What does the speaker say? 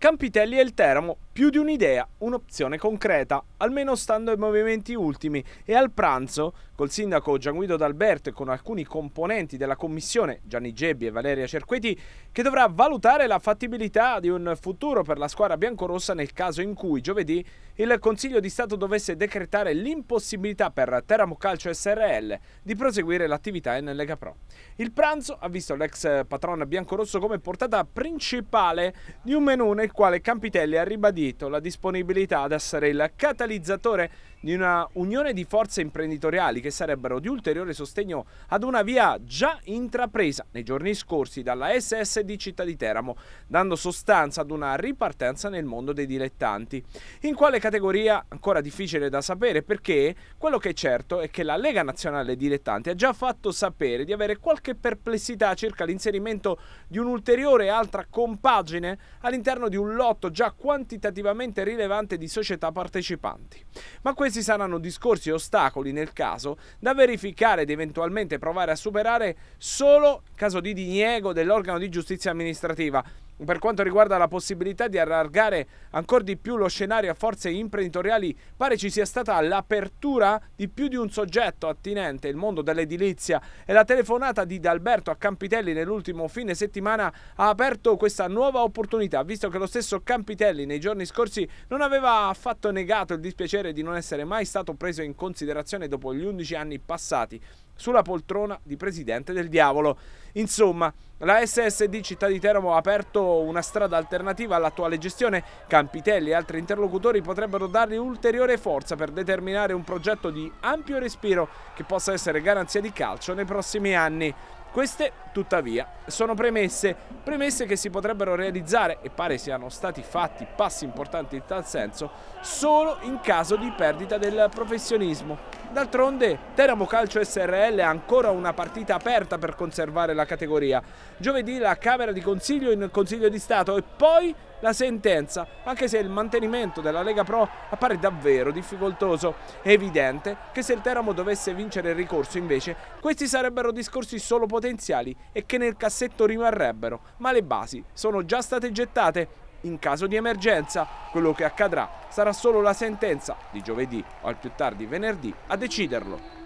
Campitelli e il Teramo più di un'idea, un'opzione concreta, almeno stando ai movimenti ultimi e al pranzo, col sindaco Gianguido D'Alberto e con alcuni componenti della commissione, Gianni Gebbi e Valeria Cerqueti, che dovrà valutare la fattibilità di un futuro per la squadra biancorossa nel caso in cui giovedì il Consiglio di Stato dovesse decretare l'impossibilità per Teramo Calcio SRL di proseguire l'attività in Lega Pro. Il pranzo ha visto l'ex patrono biancorosso come portata principale di un menù nel quale Campitelli ha ribadito dito la disponibilità ad essere il catalizzatore di una unione di forze imprenditoriali che sarebbero di ulteriore sostegno ad una via già intrapresa nei giorni scorsi dalla SS di Città di Teramo, dando sostanza ad una ripartenza nel mondo dei dilettanti. In quale categoria? Ancora difficile da sapere perché quello che è certo è che la Lega Nazionale Dilettanti ha già fatto sapere di avere qualche perplessità circa l'inserimento di un'ulteriore altra compagine all'interno di un lotto già quantitativamente rilevante di società partecipanti. Ma questo questi saranno discorsi e ostacoli nel caso da verificare ed eventualmente provare a superare solo caso di diniego dell'organo di giustizia amministrativa per quanto riguarda la possibilità di allargare ancora di più lo scenario a forze imprenditoriali, pare ci sia stata l'apertura di più di un soggetto attinente il mondo dell'edilizia e la telefonata di D'Alberto a Campitelli nell'ultimo fine settimana ha aperto questa nuova opportunità, visto che lo stesso Campitelli nei giorni scorsi non aveva affatto negato il dispiacere di non essere mai stato preso in considerazione dopo gli 11 anni passati sulla poltrona di presidente del diavolo. Insomma, la SSD Città di Teramo ha aperto una strada alternativa all'attuale gestione. Campitelli e altri interlocutori potrebbero dargli ulteriore forza per determinare un progetto di ampio respiro che possa essere garanzia di calcio nei prossimi anni. Queste, tuttavia, sono premesse, premesse che si potrebbero realizzare, e pare siano stati fatti passi importanti in tal senso, solo in caso di perdita del professionismo D'altronde Teramo Calcio SRL ha ancora una partita aperta per conservare la categoria. Giovedì la Camera di Consiglio in Consiglio di Stato e poi la sentenza, anche se il mantenimento della Lega Pro appare davvero difficoltoso. È evidente che se il Teramo dovesse vincere il ricorso invece, questi sarebbero discorsi solo potenziali e che nel cassetto rimarrebbero, ma le basi sono già state gettate in caso di emergenza. Quello che accadrà sarà solo la sentenza di giovedì o al più tardi venerdì a deciderlo.